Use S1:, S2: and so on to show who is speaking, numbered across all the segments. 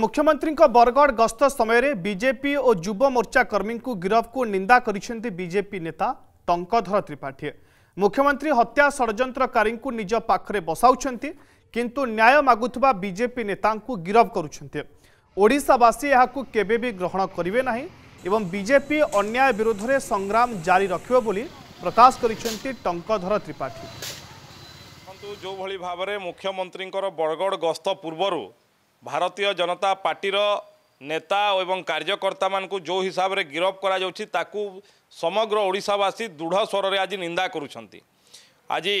S1: मुख्यमंत्री बरगड़ गस्त समय बीजेपी और युव मोर्चा कर्मी को गिरफ को निंदा करजेपी नेता टंकधर त्रिपाठी मुख्यमंत्री हत्या षड़यंत्रकारी निज पाखे बसाऊं किंतु न्याय मगुवा बीजेपी नेता गिरफ करसी के ग्रहण करे ना एवं बीजेपी अन्याय विरोध में संग्राम जारी रखे प्रकाश करंकधर त्रिपाठी
S2: जो भाव मुख्यमंत्री बरगड़ गस्त पूर्व ଭାରତୀୟ ଜନତା ପାର୍ଟିର ନେତା ଏବଂ କାର୍ଯ୍ୟକର୍ତ୍ତାମାନଙ୍କୁ ଯେଉଁ ହିସାବରେ ଗିରଫ କରାଯାଉଛି ତାକୁ ସମଗ୍ର ଓଡ଼ିଶାବାସୀ ଦୃଢ଼ ସ୍ୱରରେ ଆଜି ନିନ୍ଦା କରୁଛନ୍ତି ଆଜି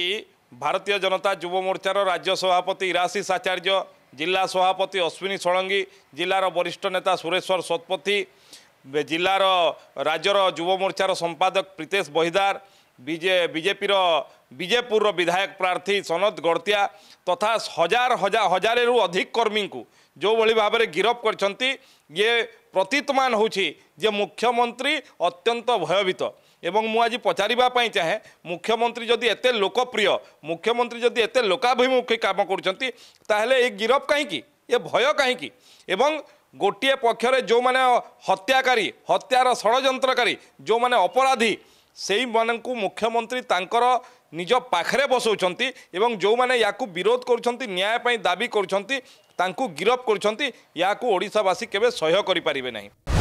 S2: ଭାରତୀୟ ଜନତା ଯୁବମୋର୍ଚ୍ଚାର ରାଜ୍ୟ ସଭାପତି ଇରାଶିଷ ଆଚାର୍ଯ୍ୟ ଜିଲ୍ଲା ସଭାପତି ଅଶ୍ୱିନୀ ଷଡ଼ଙ୍ଗୀ ଜିଲ୍ଲାର ବରିଷ୍ଠ ନେତା ସୁରେଶ୍ୱର ଶତପଥୀ ଜିଲ୍ଲାର ରାଜ୍ୟର ଯୁବମୋର୍ଚ୍ଚାର ସମ୍ପାଦକ ପ୍ରୀତେଶ ବହିଦାର ବିଜେପିର ବିଜେପୁରର ବିଧାୟକ ପ୍ରାର୍ଥୀ ସନତ ଗଡ଼ତିଆ ତଥା ହଜାର ହଜାର ହଜାରେରୁ ଅଧିକ କର୍ମୀଙ୍କୁ ଯେଉଁଭଳି ଭାବରେ ଗିରଫ କରିଛନ୍ତି ଇଏ ପ୍ରତୀତମାନ ହେଉଛି ଯେ ମୁଖ୍ୟମନ୍ତ୍ରୀ ଅତ୍ୟନ୍ତ ଭୟଭୀତ ଏବଂ ମୁଁ ଆଜି ପଚାରିବା ପାଇଁ ଚାହେଁ ମୁଖ୍ୟମନ୍ତ୍ରୀ ଯଦି ଏତେ ଲୋକପ୍ରିୟ ମୁଖ୍ୟମନ୍ତ୍ରୀ ଯଦି ଏତେ ଲୋକାଭିମୁଖୀ କାମ କରୁଛନ୍ତି ତାହେଲେ ଏ ଗିରଫ କାହିଁକି ଏ ଭୟ କାହିଁକି ଏବଂ ଗୋଟିଏ ପକ୍ଷରେ ଯେଉଁମାନେ ହତ୍ୟାକାରୀ ହତ୍ୟାର ଷଡ଼ଯନ୍ତ୍ରକାରୀ ଯେଉଁମାନେ ଅପରାଧୀ ସେଇମାନଙ୍କୁ ମୁଖ୍ୟମନ୍ତ୍ରୀ ତାଙ୍କର ନିଜ ପାଖରେ ବସାଉଛନ୍ତି ଏବଂ ଯେଉଁମାନେ ୟାକୁ ବିରୋଧ କରୁଛନ୍ତି ନ୍ୟାୟ ପାଇଁ ଦାବି କରୁଛନ୍ତି ତାଙ୍କୁ ଗିରଫ କରୁଛନ୍ତି ୟାକୁ ଓଡ଼ିଶାବାସୀ କେବେ ସହ୍ୟ କରିପାରିବେ ନାହିଁ